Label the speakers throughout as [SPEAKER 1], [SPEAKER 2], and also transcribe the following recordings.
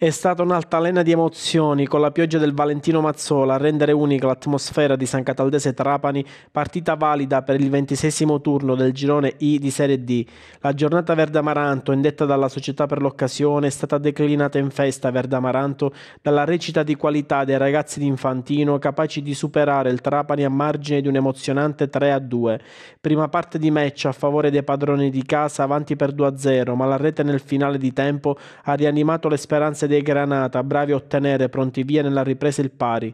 [SPEAKER 1] È stata un'altalena di emozioni, con la pioggia del Valentino Mazzola a rendere unica l'atmosfera di San Cataldese Trapani, partita valida per il ventisesimo turno del girone I di Serie D. La giornata Verde Amaranto, indetta dalla società per l'occasione, è stata declinata in festa Verde Amaranto dalla recita di qualità dei ragazzi di Infantino, capaci di superare il Trapani a margine di un emozionante 3-2. Prima parte di match a favore dei padroni di casa, avanti per 2-0, ma la rete nel finale di tempo ha rianimato le speranze dei Granata, bravi a ottenere pronti via nella ripresa il pari.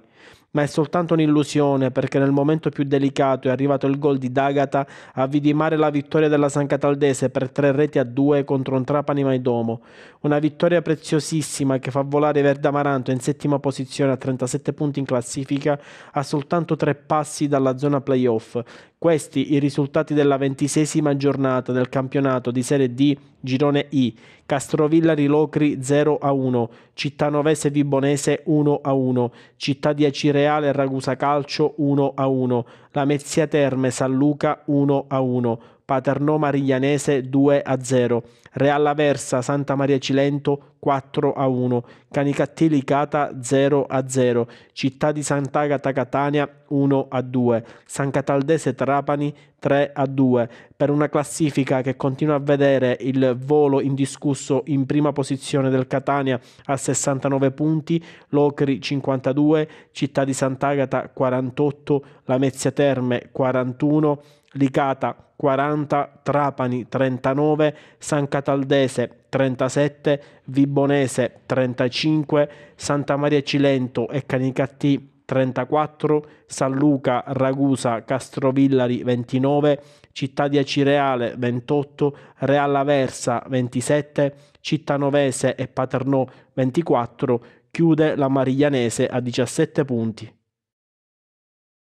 [SPEAKER 1] Ma è soltanto un'illusione perché nel momento più delicato è arrivato il gol di D'Agata a vidimare la vittoria della San Cataldese per tre reti a due contro un Trapani Maidomo. Una vittoria preziosissima che fa volare Verdamaranto in settima posizione a 37 punti in classifica a soltanto tre passi dalla zona playoff, questi i risultati della ventisesima giornata del campionato di Serie D Girone I. Castrovillari Locri 0 a 1, Cittanovese Vibonese 1 a 1, Città di Acireale Ragusa Calcio 1 a 1, Lamezia Terme San Luca 1 a 1, Paternò Mariglianese 2 a 0, Real Aversa Santa Maria Cilento 4 a 1, Canicattili Cata 0 a 0, Città di Sant'Agata Catania 1 a 2, San Cataldese Trapani 3 a 2, per una classifica che continua a vedere il volo indiscusso in prima posizione del Catania a 69 punti, Locri 52, Città di Sant'Agata 48, Lamezia Terme 41, Licata 40, Trapani 39, San Cataldese 37, Vibonese 35, Santa Maria Cilento e Canicattì 34, San Luca, Ragusa, Castrovillari 29, Città di Acireale 28, Real Aversa 27, Città Novese e Paternò 24, chiude la Mariglianese a 17 punti.